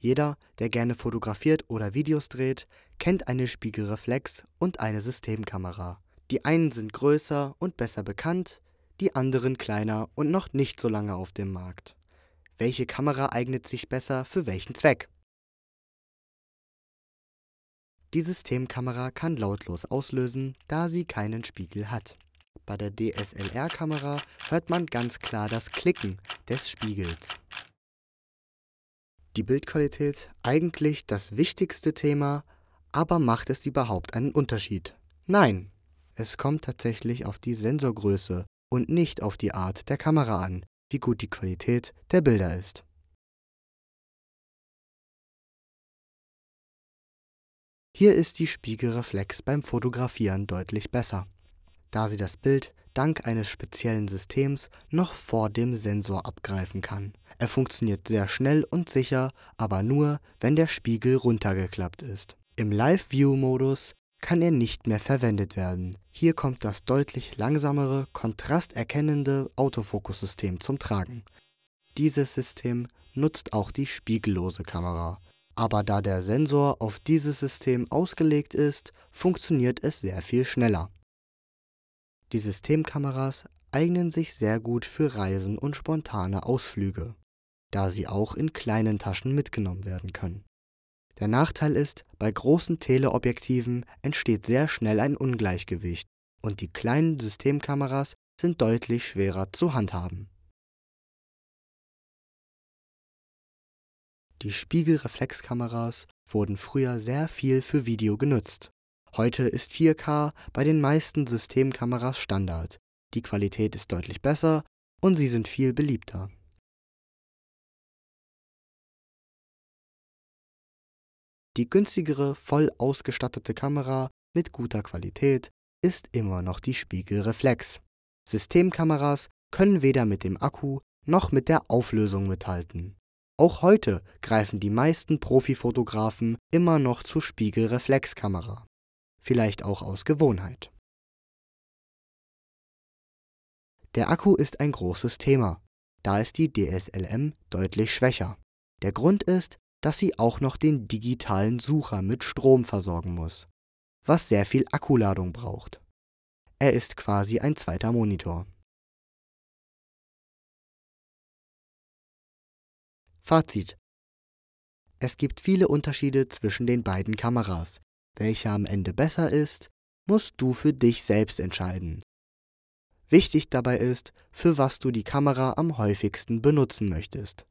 Jeder, der gerne fotografiert oder Videos dreht, kennt eine Spiegelreflex und eine Systemkamera. Die einen sind größer und besser bekannt, die anderen kleiner und noch nicht so lange auf dem Markt. Welche Kamera eignet sich besser für welchen Zweck? Die Systemkamera kann lautlos auslösen, da sie keinen Spiegel hat. Bei der DSLR-Kamera hört man ganz klar das Klicken des Spiegels die Bildqualität eigentlich das wichtigste Thema, aber macht es überhaupt einen Unterschied? Nein, es kommt tatsächlich auf die Sensorgröße und nicht auf die Art der Kamera an, wie gut die Qualität der Bilder ist. Hier ist die Spiegelreflex beim Fotografieren deutlich besser, da sie das Bild dank eines speziellen Systems noch vor dem Sensor abgreifen kann er funktioniert sehr schnell und sicher, aber nur, wenn der Spiegel runtergeklappt ist. Im Live-View-Modus kann er nicht mehr verwendet werden. Hier kommt das deutlich langsamere, kontrasterkennende Autofokussystem zum Tragen. Dieses System nutzt auch die spiegellose Kamera. Aber da der Sensor auf dieses System ausgelegt ist, funktioniert es sehr viel schneller. Die Systemkameras eignen sich sehr gut für Reisen und spontane Ausflüge da sie auch in kleinen Taschen mitgenommen werden können. Der Nachteil ist, bei großen Teleobjektiven entsteht sehr schnell ein Ungleichgewicht und die kleinen Systemkameras sind deutlich schwerer zu handhaben. Die Spiegelreflexkameras wurden früher sehr viel für Video genutzt. Heute ist 4K bei den meisten Systemkameras Standard. Die Qualität ist deutlich besser und sie sind viel beliebter. Die günstigere, voll ausgestattete Kamera mit guter Qualität ist immer noch die Spiegelreflex. Systemkameras können weder mit dem Akku noch mit der Auflösung mithalten. Auch heute greifen die meisten Profifotografen immer noch zur Spiegelreflexkamera. Vielleicht auch aus Gewohnheit. Der Akku ist ein großes Thema. Da ist die DSLM deutlich schwächer. Der Grund ist, dass sie auch noch den digitalen Sucher mit Strom versorgen muss, was sehr viel Akkuladung braucht. Er ist quasi ein zweiter Monitor. Fazit. Es gibt viele Unterschiede zwischen den beiden Kameras. Welcher am Ende besser ist, musst du für dich selbst entscheiden. Wichtig dabei ist, für was du die Kamera am häufigsten benutzen möchtest.